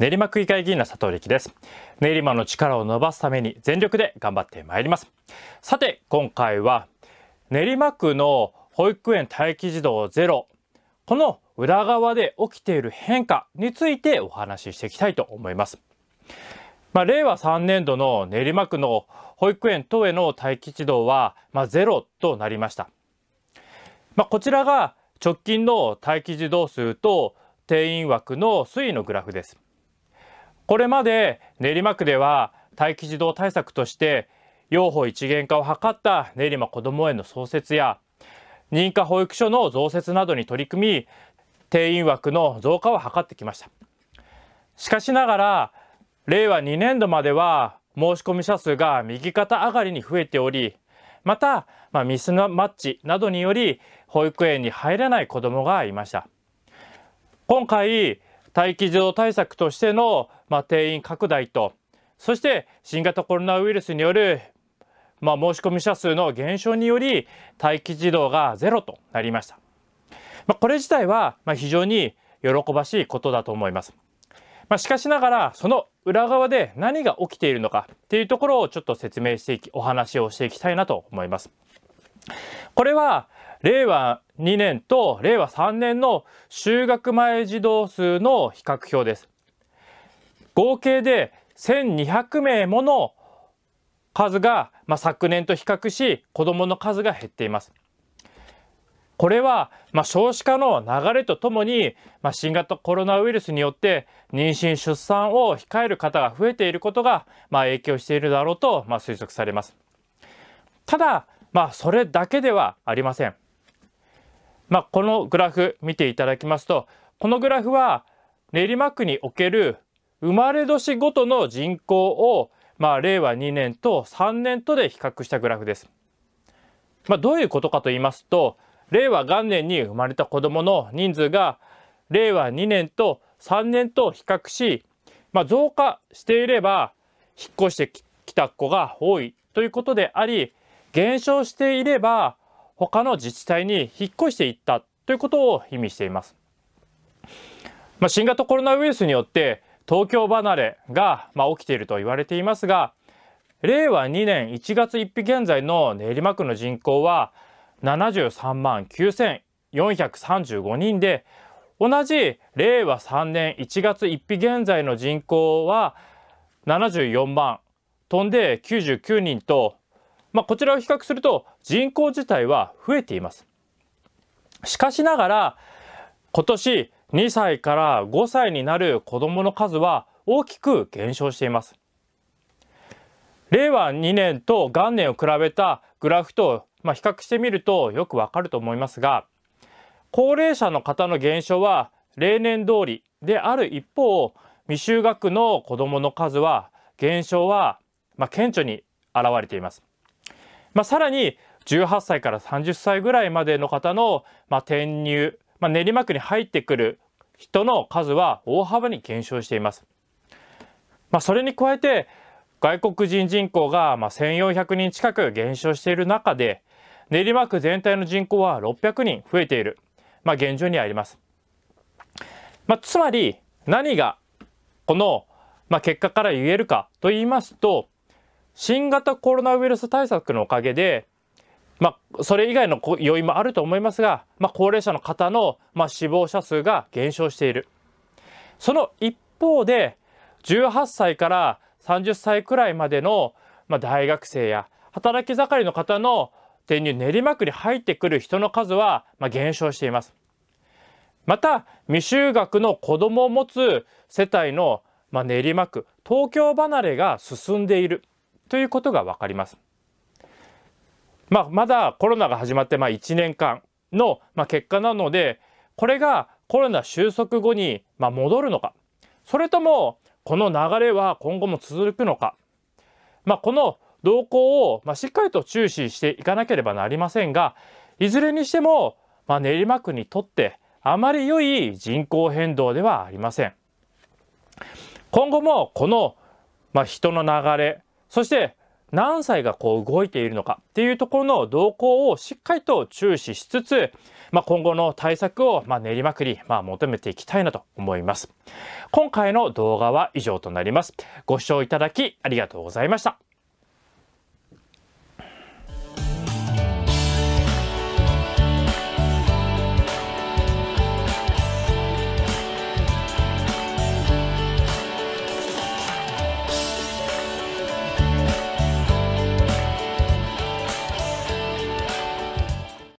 練馬区議会議員の佐藤力です練馬の力を伸ばすために全力で頑張ってまいりますさて今回は練馬区の保育園待機児童ゼロこの裏側で起きている変化についてお話ししていきたいと思いますまあ、令和3年度の練馬区の保育園等への待機児童は、まあ、ゼロとなりました、まあ、こちらが直近の待機児童数と定員枠の推移のグラフですこれまで練馬区では待機児童対策として養蜂一元化を図った練馬こども園の創設や認可保育所の増設などに取り組み定員枠の増加を図ってきましたしかしながら令和2年度までは申し込み者数が右肩上がりに増えておりまた、まあ、ミスマッチなどにより保育園に入れない子どもがいました今回待機児童対策としての、まあ、定員拡大とそして新型コロナウイルスによる、まあ、申し込み者数の減少により待機児童がゼロとなりました、まあ、これ自体は、まあ、非常に喜ばしいことだと思います、まあ、しかしながらその裏側で何が起きているのかっていうところをちょっと説明していきお話をしていきたいなと思いますこれは令和2年と令和3年の就学前児童数の比較表です。合計で1200名もの数が、まあ、昨年と比較し子どもの数が減っています。これは、まあ、少子化の流れとともに、まあ、新型コロナウイルスによって妊娠・出産を控える方が増えていることが、まあ、影響しているだろうと、まあ、推測されます。ただ、まあ、それだけではありません。まあ、このグラフ見ていただきますとこのグラフは練馬区における生まれ年ごとの人口を、まあ、令和2年と3年とで比較したグラフです。まあ、どういうことかと言いますと令和元年に生まれた子どもの人数が令和2年と3年と比較し、まあ、増加していれば引っ越してきた子が多いということであり減少していれば他の自治体に引っ越していったということを意味しています。まあ、新型コロナウイルスによって東京離れが、まあ、起きていると言われていますが令和2年1月1日現在の練馬区の人口は73万9435人で同じ令和3年1月1日現在の人口は74万飛んで99人と、まあ、こちらを比較すると人口自体は増えています。しかしながら今年2歳から5歳になる子どもの数は大きく減少しています。令和2年と元年を比べたグラフと、まあ、比較してみるとよくわかると思いますが高齢者の方の減少は例年通りである一方未就学の子どもの数は減少は、まあ、顕著に現れています。まあ、さらに18歳から30歳ぐらいまでの方の、まあ、転入、まあ、練馬区に入ってくる人の数は大幅に減少しています。まあ、それに加えて外国人人口がまあ1400人近く減少している中で練馬区全体の人口は600人増えている、まあ、現状にあります。まあ、つまり何がこの、まあ、結果から言えるかと言いますと新型コロナウイルス対策のおかげでまあ、それ以外の要因もあると思いますが、まあ、高齢者の方の、まあ、死亡者数が減少しているその一方で18歳から30歳くらいまでの、まあ、大学生や働き盛りの方の転入練馬区に入ってくる人の数は、まあ、減少していますまた未就学の子供を持つ世帯の、まあ、練馬区東京離れが進んでいるということが分かりますまあ、まだコロナが始まってまあ1年間のまあ結果なのでこれがコロナ収束後にまあ戻るのかそれともこの流れは今後も続くのか、まあ、この動向をまあしっかりと注視していかなければなりませんがいずれにしてもまあ練馬区にとってあまり良い人口変動ではありません。今後もこの、まあ、人の流れそして何歳がこう動いているのかっていうところの動向をしっかりと注視しつつ、まあ、今後の対策をま練りまくり、まあ、求めていきたいなと思います。今回の動画は以上となります。ご視聴いただきありがとうございました。